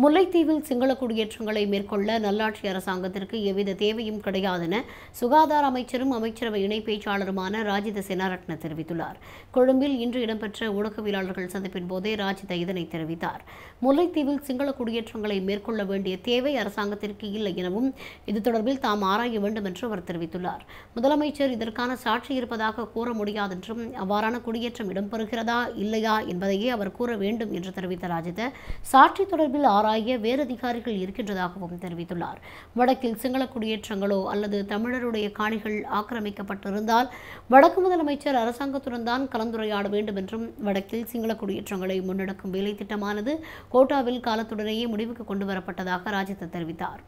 முல்லைத்தீவில் சிங்கள குடியேற்றங்களை மேற்கொள்ள நல்லாட்சி அரசாங்கத்திற்கு எவ்வித தேவையும் கிடையாது என சுகாதார அமைச்சரும் அமைச்சரவை இணை பேச்சாளருமான ராஜித சேனாரட்ன தெரிவித்துள்ளார் கொழும்பில் இன்று இடம்பெற்ற ஊடகவியலாளர்கள் சந்திப்பின் போதே ராஜித இதனை தெரிவித்தார் முல்லைத்தீவில் சிங்கள குடியேற்றங்களை மேற்கொள்ள வேண்டிய தேவை அரசாங்கத்திற்கு இல்லை எனவும் இது தொடர்பில் தாம் ஆராய வேண்டும் என்று அவர் தெரிவித்துள்ளார் முதலமைச்சர் இதற்கான சாட்சி இருப்பதாக கூற முடியாது என்றும் அவ்வாறான குடியேற்றம் இடம்பெறுகிறதா இல்லையா என்பதையே அவர் கூற வேண்டும் என்று தெரிவித்த ராஜித சாட்சி தொடர்பில் ஆராய வேறு அதிகாரிகள் இருக்கின்றதாகவும் தெரிவித்துள்ளார் வடக்கில் சிங்கள குடியேற்றங்களோ அல்லது தமிழருடைய காணிகள் ஆக்கிரமிக்கப்பட்டிருந்தால் வடக்கு முதலமைச்சர் அரசாங்கத்துடன் தான் கலந்துரையாட வேண்டும் என்றும் வடக்கில் சிங்கள குடியேற்றங்களை முன்னெடுக்கும் வேலை திட்டமானது கோட்டாவில் காலத்துடனேயே முடிவுக்கு கொண்டு வரப்பட்டதாக ராஜித தெரிவித்தார்